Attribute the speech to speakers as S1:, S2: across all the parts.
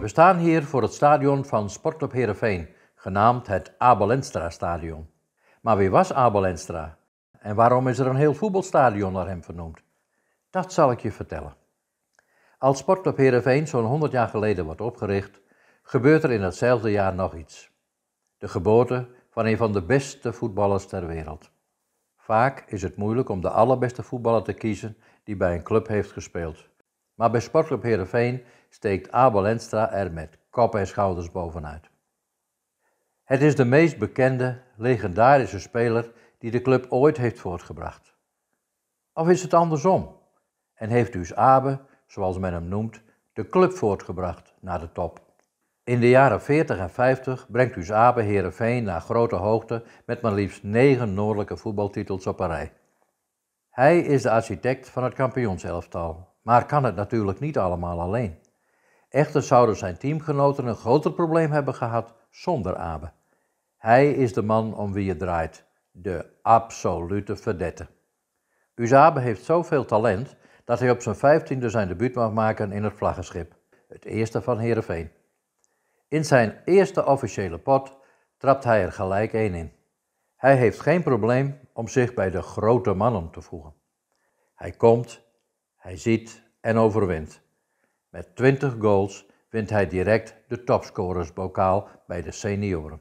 S1: We staan hier voor het stadion van Sportclub Heerenveen, genaamd het Abel Enstra Stadion. Maar wie was Abel Enstra? En waarom is er een heel voetbalstadion naar hem vernoemd? Dat zal ik je vertellen. Als Sportclub Heerenveen zo'n 100 jaar geleden wordt opgericht, gebeurt er in datzelfde jaar nog iets. De geboorte van een van de beste voetballers ter wereld. Vaak is het moeilijk om de allerbeste voetballer te kiezen die bij een club heeft gespeeld. Maar bij Sportclub Heerenveen steekt Abel Enstra er met kop en schouders bovenuit. Het is de meest bekende, legendarische speler die de club ooit heeft voortgebracht. Of is het andersom? En heeft dus Abe, zoals men hem noemt, de club voortgebracht naar de top? In de jaren 40 en 50 brengt dus Abe Herenveen naar grote hoogte met maar liefst negen noordelijke voetbaltitels op een rij. Hij is de architect van het kampioenselftal, maar kan het natuurlijk niet allemaal alleen. Echter zouden zijn teamgenoten een groter probleem hebben gehad zonder Abe. Hij is de man om wie je draait, de absolute verdette. Uzabe heeft zoveel talent dat hij op zijn vijftiende zijn debuut mag maken in het vlaggenschip, het eerste van Heerenveen. In zijn eerste officiële pot trapt hij er gelijk één in. Hij heeft geen probleem om zich bij de grote mannen te voegen. Hij komt, hij ziet en overwint. Met 20 goals wint hij direct de topscorersbokaal bij de senioren.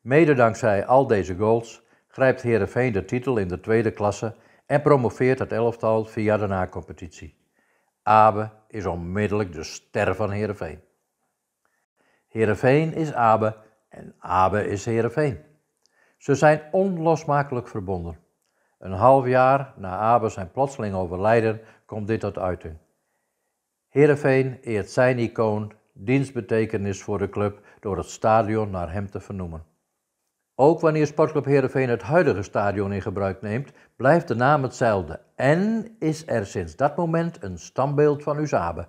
S1: Mede dankzij al deze goals grijpt Heerenveen de titel in de tweede klasse en promoveert het elftal via de na-competitie. Abe is onmiddellijk de ster van Heerenveen. Heerenveen is Abe en Abe is Heerenveen. Ze zijn onlosmakelijk verbonden. Een half jaar na Abe zijn plotseling overlijden komt dit tot uiting. Heerenveen eert zijn icoon dienstbetekenis voor de club door het stadion naar hem te vernoemen. Ook wanneer Sportclub Heerenveen het huidige stadion in gebruik neemt, blijft de naam hetzelfde en is er sinds dat moment een standbeeld van Usabe.